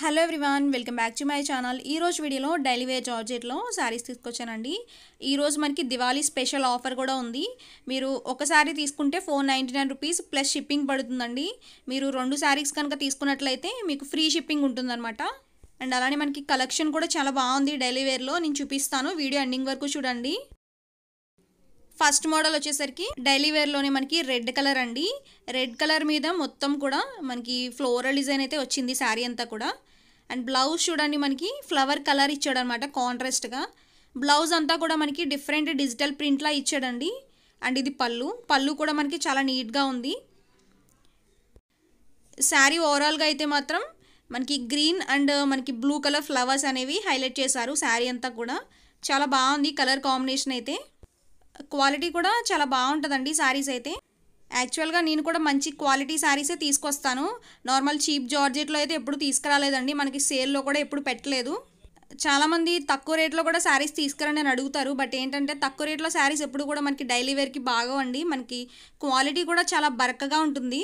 hello everyone welcome back to my channel ఈరోజు వీడియోలో daily wear జార్జెట్లో saris తీసుకొచ్చానండి ఈరోజు మనకి దివాళీ స్పెషల్ ఆఫర్ కూడా ఉంది మీరు ఒక శారీ తీసుకుంటే four ninety nine rupees plus shipping పడుతుందండి మీరు రెండు శారీస్ కనుక తీసుకున్నట్లయితే మీకు ఫ్రీ షిప్పింగ్ ఉంటుందన్నమాట అండ్ అలానే మనకి కలెక్షన్ కూడా చాలా బాగుంది డైలీ వేర్లో నేను చూపిస్తాను వీడియో ఎండింగ్ వరకు చూడండి ఫస్ట్ మోడల్ వచ్చేసరికి డైలీ వేర్లోనే మనకి రెడ్ కలర్ అండి రెడ్ కలర్ మీద మొత్తం కూడా మనకి ఫ్లోరల్ డిజైన్ అయితే వచ్చింది శారీ అంతా కూడా అండ్ బ్లౌజ్ చూడండి మనకి ఫ్లవర్ కలర్ ఇచ్చాడు అనమాట కాంట్రాస్ట్గా బ్లౌజ్ అంతా కూడా మనకి డిఫరెంట్ డిజిటల్ ప్రింట్లా ఇచ్చాడండి అండ్ ఇది పళ్ళు పళ్ళు కూడా మనకి చాలా నీట్గా ఉంది శారీ ఓవరాల్గా అయితే మాత్రం మనకి గ్రీన్ అండ్ మనకి బ్లూ కలర్ ఫ్లవర్స్ అనేవి హైలైట్ చేశారు శారీ అంతా కూడా చాలా బాగుంది కలర్ కాంబినేషన్ అయితే క్వాలిటీ కూడా చాలా బాగుంటుందండి శారీస్ అయితే యాక్చువల్గా నేను కూడా మంచి క్వాలిటీ శారీసే తీసుకొస్తాను నార్మల్ చీప్ జార్జెట్లో అయితే ఎప్పుడు తీసుకురాలేదండి మనకి సేల్లో కూడా ఎప్పుడు పెట్టలేదు చాలామంది తక్కువ రేట్లో కూడా శారీస్ తీసుకురని అని అడుగుతారు బట్ ఏంటంటే తక్కువ రేట్లో శారీస్ ఎప్పుడు కూడా మనకి డైలీ వేర్కి బాగవండి మనకి క్వాలిటీ కూడా చాలా బరకగా ఉంటుంది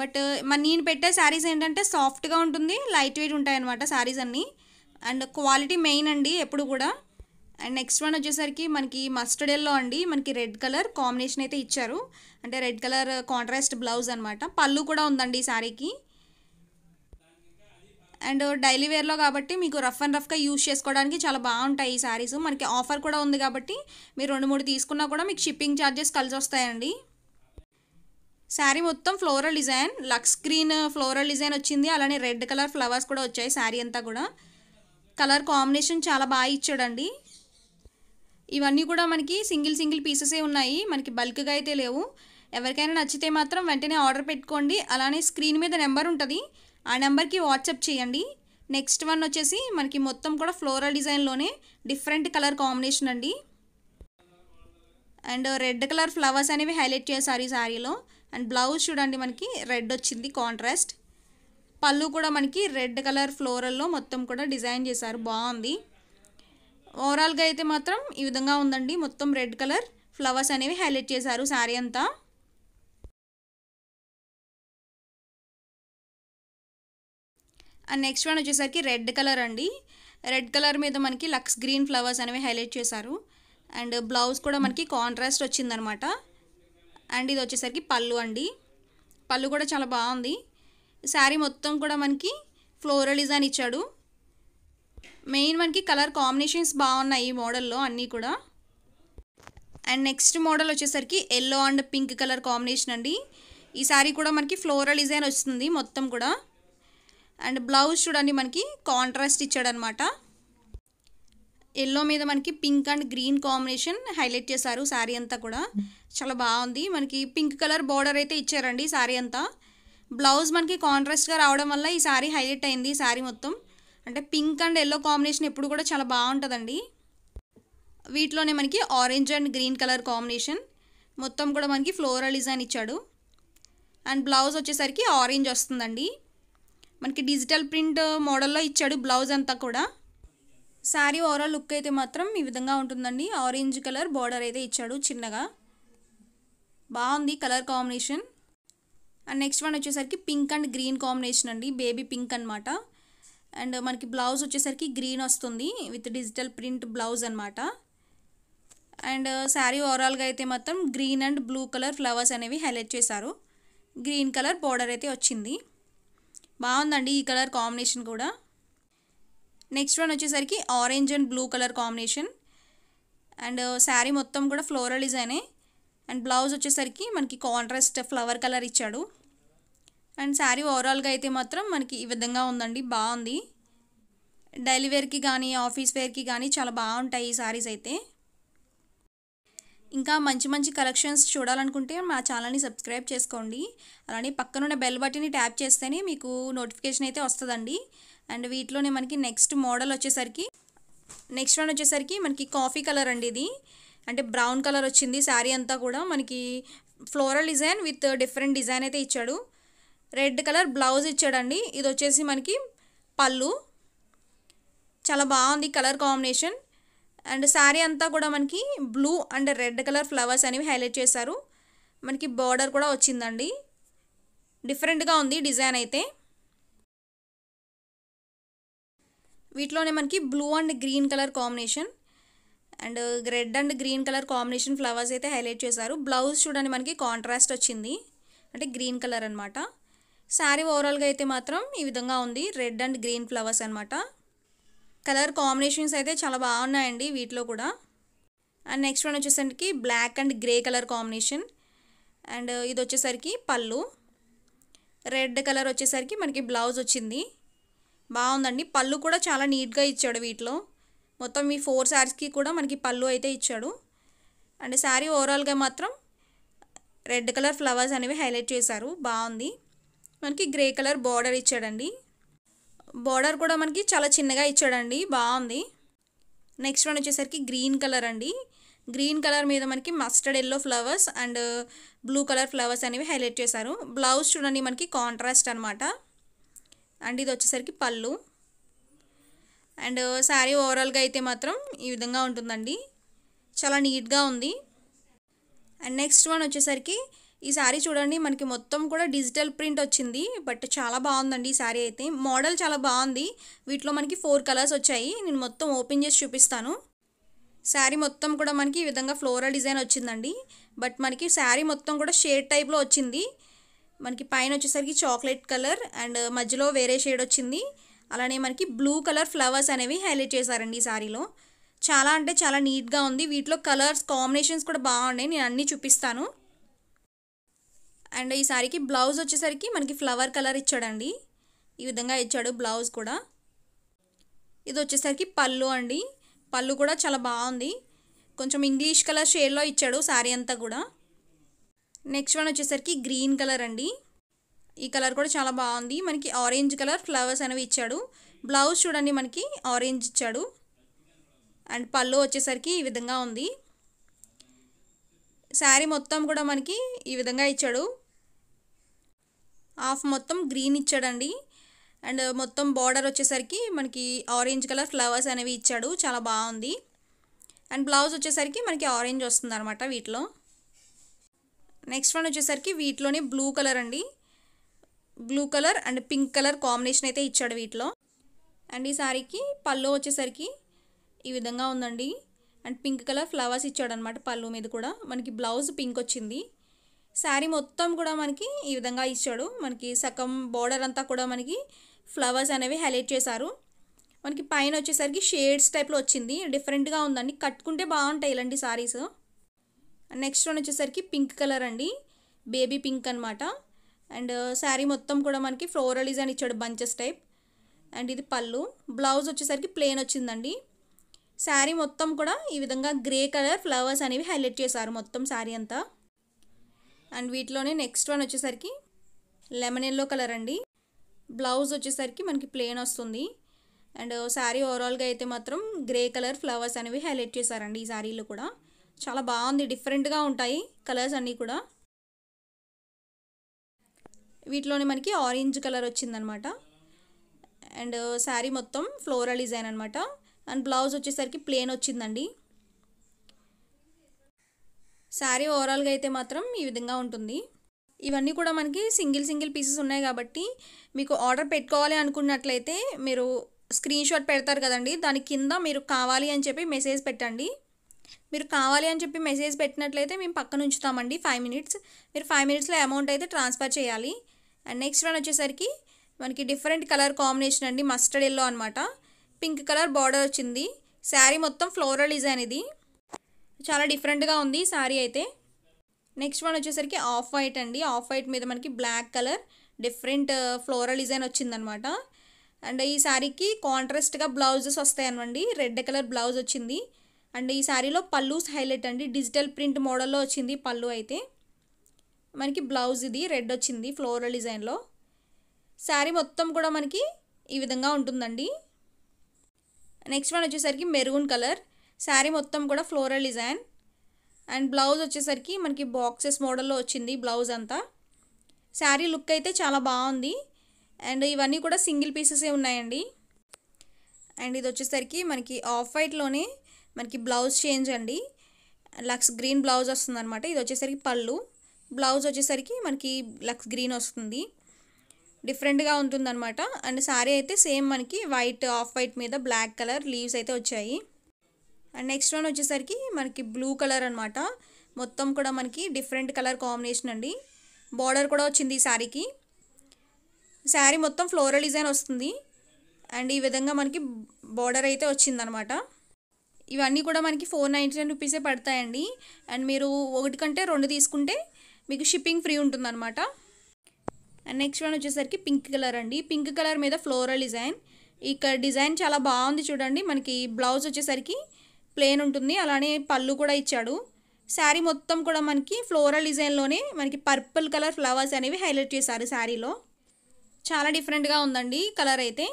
బట్ మన నేను పెట్టే శారీస్ ఏంటంటే సాఫ్ట్గా ఉంటుంది లైట్ వెయిట్ ఉంటాయి అన్నమాట శారీస్ అన్నీ అండ్ క్వాలిటీ మెయిన్ అండి ఎప్పుడు కూడా అండ్ నెక్స్ట్ వన్ వచ్చేసరికి మనకి మస్టర్డ్ ఎల్లో అండి మనకి రెడ్ కలర్ కాంబినేషన్ అయితే ఇచ్చారు అంటే రెడ్ కలర్ కాంట్రాస్ట్ బ్లౌజ్ అనమాట పళ్ళు కూడా ఉందండి ఈ శారీకి అండ్ డైలీ వేర్లో కాబట్టి మీకు రఫ్ అండ్ రఫ్గా యూజ్ చేసుకోవడానికి చాలా బాగుంటాయి ఈ శారీస్ మనకి ఆఫర్ కూడా ఉంది కాబట్టి మీరు రెండు మూడు తీసుకున్నా కూడా మీకు షిప్పింగ్ ఛార్జెస్ కలిసి వస్తాయండి శారీ మొత్తం ఫ్లోరల్ డిజైన్ లక్స్ గ్రీన్ ఫ్లోరల్ డిజైన్ వచ్చింది అలానే రెడ్ కలర్ ఫ్లవర్స్ కూడా వచ్చాయి శారీ అంతా కూడా కలర్ కాంబినేషన్ చాలా బాగా ఇచ్చాడండి ఇవన్నీ కూడా మనకి సింగిల్ సింగిల్ పీసెసే ఉన్నాయి మనకి బల్క్గా అయితే లేవు ఎవరికైనా నచ్చితే మాత్రం వెంటనే ఆర్డర్ పెట్టుకోండి అలానే స్క్రీన్ మీద నెంబర్ ఉంటుంది ఆ నెంబర్కి వాట్సాప్ చేయండి నెక్స్ట్ వన్ వచ్చేసి మనకి మొత్తం కూడా ఫ్లోరల్ డిజైన్లోనే డిఫరెంట్ కలర్ కాంబినేషన్ అండి అండ్ రెడ్ కలర్ ఫ్లవర్స్ అనేవి హైలైట్ చేశారు ఈ శారీలో అండ్ బ్లౌజ్ చూడండి మనకి రెడ్ వచ్చింది కాంట్రాస్ట్ పళ్ళు కూడా మనకి రెడ్ కలర్ ఫ్లోరల్లో మొత్తం కూడా డిజైన్ చేశారు బాగుంది ఓవరాల్గా అయితే మాత్రం ఈ విధంగా ఉందండి మొత్తం రెడ్ కలర్ ఫ్లవర్స్ అనేవి హైలైట్ చేశారు శారీ అంతా అండ్ నెక్స్ట్ వన్ వచ్చేసరికి రెడ్ కలర్ అండి రెడ్ కలర్ మీద మనకి లక్స్ గ్రీన్ ఫ్లవర్స్ అనేవి హైలైట్ చేశారు అండ్ బ్లౌజ్ కూడా మనకి కాంట్రాస్ట్ వచ్చిందనమాట అండ్ ఇది వచ్చేసరికి పళ్ళు అండి పళ్ళు కూడా చాలా బాగుంది శారీ మొత్తం కూడా మనకి ఫ్లోరల్ డిజైన్ ఇచ్చాడు మెయిన్ మనకి కలర్ కాంబినేషన్స్ బాగున్నాయి ఈ మోడల్లో అన్నీ కూడా అండ్ నెక్స్ట్ మోడల్ వచ్చేసరికి yellow and pink colour combination అండి ఈ శారీ కూడా మనకి ఫ్లోరల్ డిజైన్ వస్తుంది మొత్తం కూడా అండ్ బ్లౌజ్ చూడండి మనకి కాంట్రాస్ట్ ఇచ్చాడనమాట ఎల్లో మీద మనకి pink and green combination highlight చేశారు శారీ అంతా కూడా చాలా బాగుంది మనకి పింక్ కలర్ బార్డర్ అయితే ఇచ్చారండి శారీ అంతా బ్లౌజ్ మనకి కాంట్రాస్ట్గా రావడం వల్ల ఈ శారీ హైలైట్ అయింది శారీ మొత్తం అంటే పింక్ అండ్ ఎల్లో కాంబినేషన్ ఎప్పుడు కూడా చాలా బాగుంటుందండి వీటిలోనే మనకి orange and green colour combination మొత్తం కూడా మనకి ఫ్లోరల్ డిజైన్ ఇచ్చాడు అండ్ బ్లౌజ్ వచ్చేసరికి ఆరెంజ్ వస్తుందండి మనకి డిజిటల్ ప్రింట్ మోడల్లో ఇచ్చాడు బ్లౌజ్ అంతా కూడా శారీ ఓవరాల్ లుక్ అయితే మాత్రం ఈ విధంగా ఉంటుందండి ఆరెంజ్ కలర్ బార్డర్ అయితే ఇచ్చాడు చిన్నగా బాగుంది colour combination and next one వచ్చేసరికి పింక్ అండ్ గ్రీన్ కాంబినేషన్ అండి బేబీ పింక్ అనమాట అండ్ మనకి బ్లౌజ్ వచ్చేసరికి గ్రీన్ వస్తుంది విత్ డిజిటల్ ప్రింట్ బ్లౌజ్ అనమాట అండ్ uh, శారీ ఓవరాల్గా అయితే మొత్తం green and blue colour flowers అనేవి హైలైట్ చేశారు గ్రీన్ కలర్ బోర్డర్ అయితే వచ్చింది బాగుందండి ఈ కలర్ కాంబినేషన్ కూడా నెక్స్ట్ వన్ వచ్చేసరికి orange and blue colour combination and uh, sari మొత్తం కూడా ఫ్లోరల్ డిజైనే అండ్ బ్లౌజ్ వచ్చేసరికి మనకి కాంట్రాస్ట్ ఫ్లవర్ కలర్ ఇచ్చాడు అండ్ శారీ ఓవరాల్గా అయితే మాత్రం మనకి ఈ విధంగా ఉందండి బాగుంది డైలీ వేర్కి కానీ ఆఫీస్ వేర్కి కానీ చాలా బాగుంటాయి ఈ శారీస్ అయితే ఇంకా మంచి మంచి కలెక్షన్స్ చూడాలనుకుంటే మా ఛానల్ని సబ్స్క్రైబ్ చేసుకోండి అలానే పక్కనున్న బెల్ బటన్ని ట్యాప్ చేస్తేనే మీకు నోటిఫికేషన్ అయితే వస్తుందండి అండ్ వీటిలోనే మనకి నెక్స్ట్ మోడల్ వచ్చేసరికి నెక్స్ట్ వన్ వచ్చేసరికి మనకి కాఫీ కలర్ అండి ఇది అంటే బ్రౌన్ కలర్ వచ్చింది శారీ అంతా కూడా మనకి floral design with different design అయితే ఇచ్చాడు రెడ్ కలర్ బ్లౌజ్ ఇచ్చాడండి ఇది వచ్చేసి మనకి పళ్ళు చాలా బాగుంది కలర్ కాంబినేషన్ అండ్ శారీ అంతా కూడా మనకి blue and red colour flowers అనేవి హైలైట్ చేశారు మనకి బార్డర్ కూడా వచ్చిందండి డిఫరెంట్గా ఉంది డిజైన్ అయితే వీటిలోనే మనకి blue and green colour combination and red and green colour combination flowers అయితే హైలైట్ చేశారు బ్లౌజ్ చూడండి మనకి కాంట్రాస్ట్ వచ్చింది అంటే గ్రీన్ కలర్ అనమాట శారీ ఓవరాల్గా అయితే మాత్రం ఈ విధంగా ఉంది రెడ్ అండ్ గ్రీన్ ఫ్లవర్స్ అనమాట కలర్ కాంబినేషన్స్ అయితే చాలా బాగున్నాయండి వీటిలో కూడా అండ్ నెక్స్ట్ వన్ వచ్చేసరికి black and grey colour combination and ఇది వచ్చేసరికి పళ్ళు రెడ్ కలర్ వచ్చేసరికి మనకి బ్లౌజ్ వచ్చింది బాగుందండి పళ్ళు కూడా చాలా నీట్గా ఇచ్చాడు వీటిలో మొత్తం ఈ ఫోర్ శారీస్కి కూడా మనకి పళ్ళు అయితే ఇచ్చాడు అండ్ శారీ ఓవరాల్గా మాత్రం రెడ్ కలర్ ఫ్లవర్స్ అనేవి హైలైట్ చేశారు బాగుంది మనకి గ్రే కలర్ బార్డర్ ఇచ్చాడండి బార్డర్ కూడా మనకి చాలా చిన్నగా ఇచ్చాడండి బాగుంది నెక్స్ట్ వన్ వచ్చేసరికి గ్రీన్ కలర్ అండి గ్రీన్ కలర్ మీద మనకి mustard yellow flowers and blue colour flowers అనేవి హైలైట్ చేశారు బ్లౌజ్ చూడండి మనకి కాంట్రాస్ట్ అనమాట అండ్ ఇది వచ్చేసరికి పళ్ళు అండ్ శారీ ఓవరాల్గా అయితే మాత్రం ఈ విధంగా ఉంటుందండి చాలా నీట్గా ఉంది అండ్ నెక్స్ట్ వన్ వచ్చేసరికి ఈ శారీ చూడండి మనకి మొత్తం కూడా డిజిటల్ ప్రింట్ వచ్చింది బట్ చాలా బాగుందండి ఈ శారీ అయితే మోడల్ చాలా బాగుంది వీటిలో మనకి ఫోర్ కలర్స్ వచ్చాయి నేను మొత్తం ఓపెన్ చేసి చూపిస్తాను శారీ మొత్తం కూడా మనకి ఈ విధంగా ఫ్లోరల్ డిజైన్ వచ్చిందండి బట్ మనకి శారీ మొత్తం కూడా షేడ్ టైప్లో వచ్చింది మనకి పైన వచ్చేసరికి చాక్లెట్ కలర్ అండ్ మధ్యలో వేరే షేడ్ వచ్చింది అలానే మనకి బ్లూ కలర్ ఫ్లవర్స్ అనేవి హైలైట్ చేశారండి ఈ శారీలో చాలా అంటే చాలా నీట్గా ఉంది వీటిలో కలర్స్ కాంబినేషన్స్ కూడా బాగున్నాయి నేను అన్నీ చూపిస్తాను అండ్ ఈ సారీకి బ్లౌజ్ వచ్చేసరికి మనకి ఫ్లవర్ కలర్ ఇచ్చాడండి ఈ విధంగా ఇచ్చాడు బ్లౌజ్ కూడా ఇది వచ్చేసరికి పళ్ళు అండి పళ్ళు కూడా చాలా బాగుంది కొంచెం ఇంగ్లీష్ కలర్ షేడ్లో ఇచ్చాడు శారీ అంతా కూడా నెక్స్ట్ వన్ వచ్చేసరికి గ్రీన్ కలర్ అండి ఈ కలర్ కూడా చాలా బాగుంది మనకి ఆరెంజ్ కలర్ ఫ్లవర్స్ అనేవి ఇచ్చాడు బ్లౌజ్ చూడండి మనకి ఆరెంజ్ ఇచ్చాడు అండ్ పళ్ళు వచ్చేసరికి ఈ విధంగా ఉంది శారీ మొత్తం కూడా మనకి ఈ విధంగా ఇచ్చాడు హాఫ్ మొత్తం గ్రీన్ ఇచ్చాడండి అండ్ మొత్తం బార్డర్ వచ్చేసరికి మనకి ఆరెంజ్ కలర్ ఫ్లవర్స్ అనేవి ఇచ్చాడు చాలా బాగుంది అండ్ బ్లౌజ్ వచ్చేసరికి మనకి ఆరెంజ్ వస్తుంది అనమాట వీటిలో నెక్స్ట్ వన్ వచ్చేసరికి వీటిలోనే బ్లూ కలర్ అండి blue colour and pink colour combination అయితే ఇచ్చాడు వీటిలో అండ్ ఈ సారీకి పళ్ళు వచ్చేసరికి ఈ విధంగా ఉందండి అండ్ పింక్ కలర్ ఫ్లవర్స్ ఇచ్చాడు అనమాట పళ్ళు మీద కూడా మనకి బ్లౌజ్ పింక్ వచ్చింది శారీ మొత్తం కూడా మనకి ఈ విధంగా ఇచ్చాడు మనకి సగం బోర్డర్ అంతా కూడా మనకి ఫ్లవర్స్ అనేవి హైలైట్ చేశారు మనకి పైన వచ్చేసరికి షేడ్స్ టైప్లో వచ్చింది డిఫరెంట్గా ఉందండి కట్టుకుంటే బాగుంటాయి ఇలాంటి శారీస్ నెక్స్ట్ వన్ వచ్చేసరికి పింక్ కలర్ అండి బేబీ పింక్ అనమాట అండ్ శారీ మొత్తం కూడా మనకి ఫ్లోరల్ డిజైన్ ఇచ్చాడు బంచెస్ టైప్ అండ్ ఇది పళ్ళు బ్లౌజ్ వచ్చేసరికి ప్లేన్ వచ్చిందండి శారీ మొత్తం కూడా ఈ విధంగా గ్రే కలర్ ఫ్లవర్స్ అనేవి హైలైట్ చేశారు మొత్తం శారీ అంతా అండ్ వీటిలోనే నెక్స్ట్ వన్ వచ్చేసరికి లెమన్ ఎల్లో కలర్ అండి బ్లౌజ్ వచ్చేసరికి మనకి ప్లేన్ వస్తుంది అండ్ శారీ ఓవరాల్గా అయితే మాత్రం గ్రే కలర్ ఫ్లవర్స్ అనేవి హైలైట్ చేశారండి ఈ శారీలో కూడా చాలా బాగుంది డిఫరెంట్గా ఉంటాయి కలర్స్ అన్నీ కూడా వీటిలోనే మనకి ఆరెంజ్ కలర్ వచ్చిందనమాట అండ్ శారీ మొత్తం ఫ్లోరల్ డిజైన్ అనమాట అండ్ బ్లౌజ్ వచ్చేసరికి ప్లేన్ వచ్చిందండి శారీ ఓవరాల్గా అయితే మాత్రం ఈ విధంగా ఉంటుంది ఇవన్నీ కూడా మనకి సింగిల్ సింగిల్ పీసెస్ ఉన్నాయి కాబట్టి మీకు ఆర్డర్ పెట్టుకోవాలి అనుకున్నట్లయితే మీరు స్క్రీన్ షాట్ పెడతారు కదండి దాని కింద మీరు కావాలి అని చెప్పి మెసేజ్ పెట్టండి మీరు కావాలి అని చెప్పి మెసేజ్ పెట్టినట్లయితే మేము పక్కన ఉంచుతామండి ఫైవ్ మినిట్స్ మీరు ఫైవ్ మినిట్స్లో అమౌంట్ అయితే ట్రాన్స్ఫర్ చేయాలి అండ్ నెక్స్ట్ వన్ వచ్చేసరికి మనకి డిఫరెంట్ కలర్ కాంబినేషన్ అండి మస్టర్డ్ ఎల్లో అనమాట పింక్ కలర్ బార్డర్ వచ్చింది శారీ మొత్తం ఫ్లోరల్ డిజైన్ ఇది చాలా డిఫరెంట్గా ఉంది శారీ అయితే నెక్స్ట్ వన్ వచ్చేసరికి ఆఫ్ వైట్ అండి ఆఫ్ వైట్ మీద మనకి black colour different floral design వచ్చిందనమాట అండ్ ఈ శారీకి కాంట్రాస్ట్గా బ్లౌజెస్ వస్తాయనమండి రెడ్ కలర్ బ్లౌజ్ వచ్చింది అండ్ ఈ శారీలో పళ్ళు హైలైట్ అండి డిజిటల్ ప్రింట్ మోడల్లో వచ్చింది పళ్ళు అయితే మనకి బ్లౌజ్ ఇది రెడ్ వచ్చింది ఫ్లోరల్ డిజైన్లో శారీ మొత్తం కూడా మనకి ఈ విధంగా ఉంటుందండి నెక్స్ట్ వన్ వచ్చేసరికి మెరూన్ కలర్ శారీ మొత్తం కూడా ఫ్లోరల్ డిజైన్ అండ్ బ్లౌజ్ వచ్చేసరికి మనకి బాక్సెస్ మోడల్లో వచ్చింది బ్లౌజ్ అంతా శారీ లుక్ అయితే చాలా బాగుంది అండ్ ఇవన్నీ కూడా సింగిల్ పీసెసే ఉన్నాయండి అండ్ ఇది వచ్చేసరికి మనకి ఆఫ్ వైట్లోనే మనకి బ్లౌజ్ చేంజ్ అండి లక్స్ గ్రీన్ బ్లౌజ్ వస్తుంది అనమాట ఇది వచ్చేసరికి పళ్ళు బ్లౌజ్ వచ్చేసరికి మనకి లక్స్ గ్రీన్ వస్తుంది డిఫరెంట్గా ఉంటుందన్నమాట అండ్ శారీ అయితే సేమ్ మనకి వైట్ ఆఫ్ వైట్ మీద బ్లాక్ కలర్ లీవ్స్ అయితే వచ్చాయి అండ్ నెక్స్ట్ వన్ వచ్చేసరికి మనకి బ్లూ కలర్ అనమాట మొత్తం కూడా మనకి డిఫరెంట్ కలర్ కాంబినేషన్ అండి బార్డర్ కూడా వచ్చింది ఈ శారీకి శారీ మొత్తం ఫ్లోరల్ డిజైన్ వస్తుంది అండ్ ఈ విధంగా మనకి బార్డర్ అయితే వచ్చిందనమాట ఇవన్నీ కూడా మనకి ఫోర్ నైంటీ నైన్ రూపీసే పడతాయండి అండ్ మీరు ఒకటి కంటే రెండు తీసుకుంటే మీకు షిప్పింగ్ ఫ్రీ అనమాట అండ్ నెక్స్ట్ వన్ వచ్చేసరికి పింక్ కలర్ అండి పింక్ కలర్ మీద ఫ్లోరల్ డిజైన్ ఇక్కడ డిజైన్ చాలా బాగుంది చూడండి మనకి బ్లౌజ్ వచ్చేసరికి ప్లేన్ ఉంటుంది అలానే పళ్ళు కూడా ఇచ్చాడు శారీ మొత్తం కూడా మనకి ఫ్లోరల్ డిజైన్లోనే మనకి పర్పుల్ కలర్ ఫ్లవర్స్ అనేవి హైలైట్ చేశారు శారీలో చాలా డిఫరెంట్గా ఉందండి కలర్ అయితే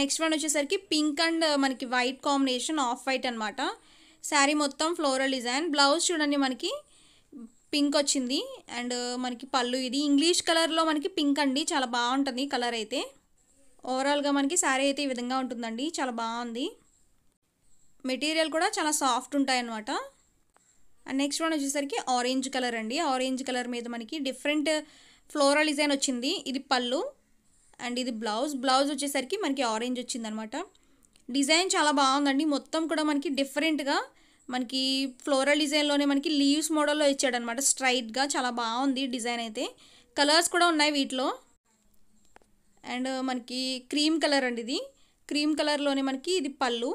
నెక్స్ట్ వన్ వచ్చేసరికి పింక్ అండ్ మనకి వైట్ కాంబినేషన్ ఆఫ్ వైట్ అనమాట శారీ మొత్తం ఫ్లోరల్ డిజైన్ బ్లౌజ్ చూడండి మనకి పింక్ వచ్చింది అండ్ మనకి పళ్ళు ఇది ఇంగ్లీష్ కలర్లో మనకి పింక్ అండి చాలా బాగుంటుంది కలర్ అయితే ఓవరాల్గా మనకి శారీ అయితే ఈ విధంగా ఉంటుందండి చాలా బాగుంది మెటీరియల్ కూడా చాలా సాఫ్ట్ ఉంటాయి అనమాట అండ్ నెక్స్ట్ వన్ వచ్చేసరికి ఆరెంజ్ కలర్ అండి ఆరెంజ్ కలర్ మీద మనకి డిఫరెంట్ ఫ్లోరల్ డిజైన్ వచ్చింది ఇది పళ్ళు అండ్ ఇది బ్లౌజ్ బ్లౌజ్ వచ్చేసరికి మనకి ఆరెంజ్ వచ్చిందనమాట డిజైన్ చాలా బాగుందండి మొత్తం కూడా మనకి డిఫరెంట్గా మనకి ఫ్లోరల్ డిజైన్లోనే మనకి లీవ్స్ మోడల్లో ఇచ్చాడనమాట స్ట్రైట్గా చాలా బాగుంది డిజైన్ అయితే కలర్స్ కూడా ఉన్నాయి వీటిలో అండ్ మనకి క్రీమ్ కలర్ అండి ఇది క్రీమ్ కలర్లోనే మనకి ఇది పళ్ళు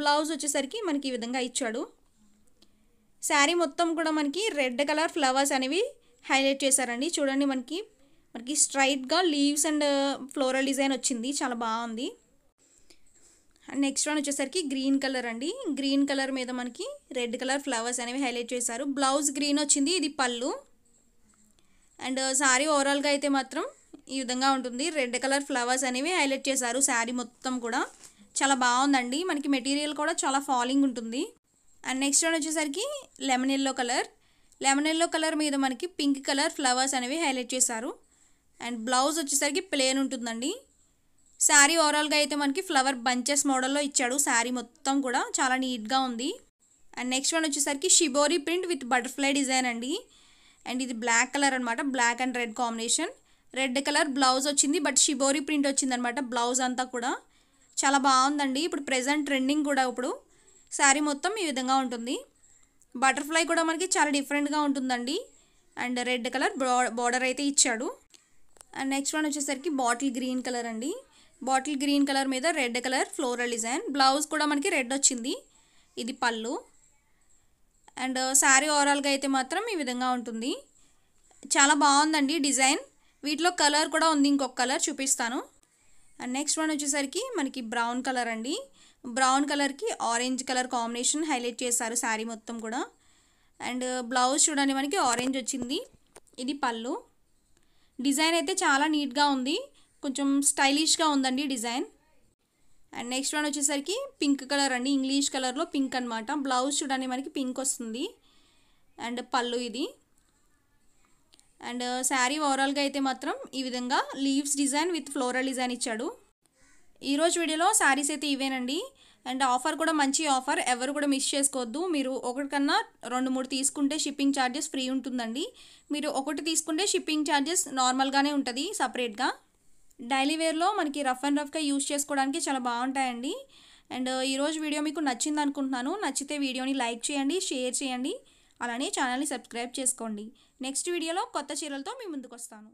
బ్లౌజ్ వచ్చేసరికి మనకి ఈ విధంగా ఇచ్చాడు శారీ మొత్తం కూడా మనకి రెడ్ కలర్ ఫ్లవర్స్ అనేవి హైలైట్ చేశారండి చూడండి మనకి మనకి స్ట్రైట్గా లీవ్స్ అండ్ ఫ్లోరల్ డిజైన్ వచ్చింది చాలా బాగుంది అండ్ నెక్స్ట్ వన్ వచ్చేసరికి గ్రీన్ కలర్ అండి గ్రీన్ కలర్ మీద మనకి రెడ్ కలర్ ఫ్లవర్స్ అనేవి హైలైట్ చేశారు బ్లౌజ్ గ్రీన్ వచ్చింది ఇది పళ్ళు అండ్ శారీ ఓవరాల్గా అయితే మాత్రం ఈ విధంగా ఉంటుంది రెడ్ కలర్ ఫ్లవర్స్ అనేవి హైలైట్ చేశారు శారీ మొత్తం కూడా చాలా బాగుందండి మనకి మెటీరియల్ కూడా చాలా ఫాలింగ్ ఉంటుంది అండ్ నెక్స్ట్ వన్ వచ్చేసరికి lemon yellow colour lemon yellow colour మీద మనకి పింక్ కలర్ ఫ్లవర్స్ అనేవి హైలైట్ చేశారు అండ్ బ్లౌజ్ వచ్చేసరికి ప్లేన్ ఉంటుందండి శారీ ఓవరాల్గా అయితే మనకి ఫ్లవర్ బంచెస్ మోడల్లో ఇచ్చాడు శారీ మొత్తం కూడా చాలా నీట్గా ఉంది అండ్ నెక్స్ట్ వన్ వచ్చేసరికి shibori print with butterfly design అండి అండ్ ఇది బ్లాక్ కలర్ అనమాట black and red combination red colour blouse వచ్చింది బట్ షిబోరీ ప్రింట్ వచ్చింది అనమాట బ్లౌజ్ అంతా కూడా చాలా బాగుందండి ఇప్పుడు ప్రజెంట్ ట్రెండింగ్ కూడా ఇప్పుడు శారీ మొత్తం ఈ విధంగా ఉంటుంది బటర్ఫ్లై కూడా మనకి చాలా డిఫరెంట్గా ఉంటుందండి అండ్ రెడ్ కలర్ బార్డర్ అయితే ఇచ్చాడు అండ్ నెక్స్ట్ వన్ వచ్చేసరికి బాటిల్ గ్రీన్ కలర్ అండి బాటిల్ గ్రీన్ కలర్ మీద red colour floral design blouse కూడా మనకి రెడ్ వచ్చింది ఇది పళ్ళు అండ్ శారీ ఓవరాల్గా అయితే మాత్రం ఈ విధంగా ఉంటుంది చాలా బాగుందండి డిజైన్ వీటిలో కలర్ కూడా ఉంది ఇంకొక కలర్ చూపిస్తాను నెక్స్ట్ uh, వన్ వచ్చేసరికి మనకి బ్రౌన్ కలర్ అండి బ్రౌన్ కలర్కి ఆరెంజ్ కలర్ కాంబినేషన్ హైలైట్ చేశారు శారీ మొత్తం కూడా అండ్ బ్లౌజ్ uh, చూడండి మనకి ఆరెంజ్ వచ్చింది ఇది పళ్ళు డిజైన్ అయితే చాలా నీట్గా ఉంది కొంచెం స్టైలిష్గా ఉందండి డిజైన్ అండ్ నెక్స్ట్ వన్ వచ్చేసరికి పింక్ కలర్ అండి ఇంగ్లీష్ కలర్లో పింక్ అనమాట బ్లౌజ్ చూడండి మనకి పింక్ వస్తుంది అండ్ పళ్ళు ఇది అండ్ uh, శారీ ఓవరాల్గా అయితే మాత్రం ఈ విధంగా leaves design with floral design ఇచ్చాడు ఈరోజు వీడియోలో శారీస్ అయితే ఇవేనండి అండ్ ఆఫర్ కూడా మంచి ఆఫర్ ఎవరు కూడా మిస్ చేసుకోవద్దు మీరు ఒకటికన్నా రెండు మూడు తీసుకుంటే షిప్పింగ్ ఛార్జెస్ ఫ్రీ ఉంటుందండి మీరు ఒకటి తీసుకుంటే షిప్పింగ్ ఛార్జెస్ నార్మల్గానే ఉంటుంది సపరేట్గా డైలీ వేర్లో మనకి రఫ్ అండ్ రఫ్గా యూజ్ చేసుకోవడానికి చాలా బాగుంటాయండి అండ్ uh, ఈరోజు వీడియో మీకు నచ్చింది అనుకుంటున్నాను నచ్చితే వీడియోని లైక్ చేయండి షేర్ చేయండి అలానే ఛానల్ని సబ్స్క్రైబ్ చేసుకోండి నెక్స్ట్ వీడియోలో కొత్త చీరలతో మీ ముందుకు వస్తాను